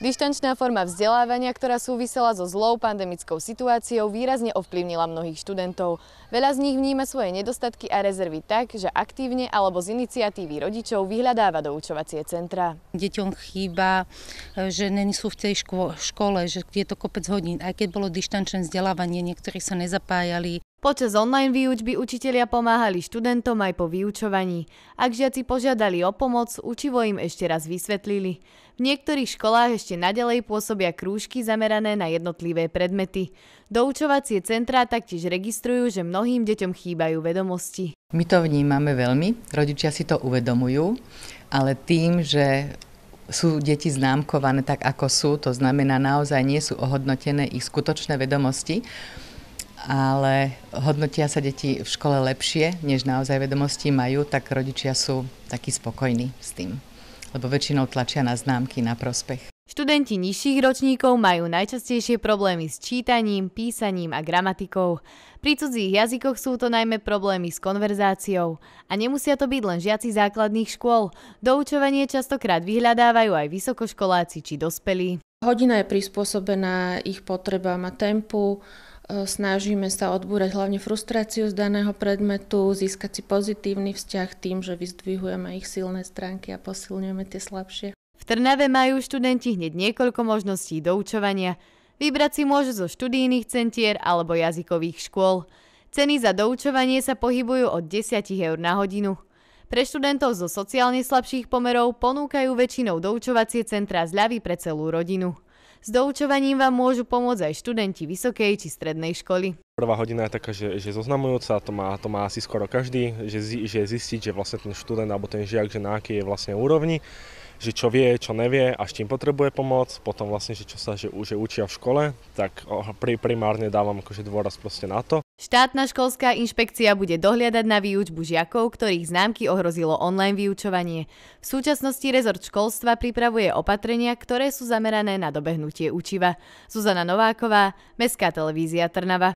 Dištančná forma vzdelávania, ktorá súvisela so zlou pandemickou situáciou, výrazne ovplyvnila mnohých študentov. Veľa z nich vníma svoje nedostatky a rezervy tak, že aktívne alebo z iniciatívy rodičov vyhľadáva doučovacie centra. Deťom chýba, e, že není sú v tej škole, že je to kopec hodín. Aj keď bolo dištančné vzdelávanie, niektorí sa nezapájali, Počas online výučby učitelia pomáhali študentom aj po vyučovaní. Ak žiaci požiadali o pomoc, učivo im ešte raz vysvetlili. V niektorých školách ešte nadalej pôsobia krúžky zamerané na jednotlivé predmety. Doučovacie centrá taktiež registrujú, že mnohým deťom chýbajú vedomosti. My to vnímame veľmi, rodičia si to uvedomujú, ale tým, že sú deti známkované tak, ako sú, to znamená naozaj nie sú ohodnotené ich skutočné vedomosti, ale hodnotia sa deti v škole lepšie, než naozaj vedomosti majú, tak rodičia sú takí spokojní s tým, lebo väčšinou tlačia na známky na prospech. Študenti nižších ročníkov majú najčastejšie problémy s čítaním, písaním a gramatikou. Pri cudzích jazykoch sú to najmä problémy s konverzáciou. A nemusia to byť len žiaci základných škôl. Doučovanie častokrát vyhľadávajú aj vysokoškoláci či dospelí. Hodina je prispôsobená ich potrebám a tempu. E, snažíme sa odbúrať hlavne frustráciu z daného predmetu, získať si pozitívny vzťah tým, že vyzdvihujeme ich silné stránky a posilňujeme tie slabšie. V Trnave majú študenti hneď niekoľko možností doučovania. Vybrať si môžu zo študijných centier alebo jazykových škôl. Ceny za doučovanie sa pohybujú od 10 eur na hodinu. Pre študentov zo sociálne slabších pomerov ponúkajú väčšinou doučovacie centra zľavy pre celú rodinu. S doučovaním vám môžu pomôcť aj študenti vysokej či strednej školy. Prvá hodina je taká, že, že zoznamujúca, to má, to má asi skoro každý, že, že zistiť, že vlastne ten študent alebo ten žiak, že na akej je vlastne úrovni že čo vie, čo nevie a s čím potrebuje pomoc, potom vlastne, že čo sa že, že učia v škole, tak primárne dávam akože dôraz proste na to. Štátna školská inšpekcia bude dohliadať na výučbu žiakov, ktorých známky ohrozilo online vyučovanie. V súčasnosti rezort školstva pripravuje opatrenia, ktoré sú zamerané na dobehnutie učiva. Zuzana Nováková, Mestská televízia Trnava.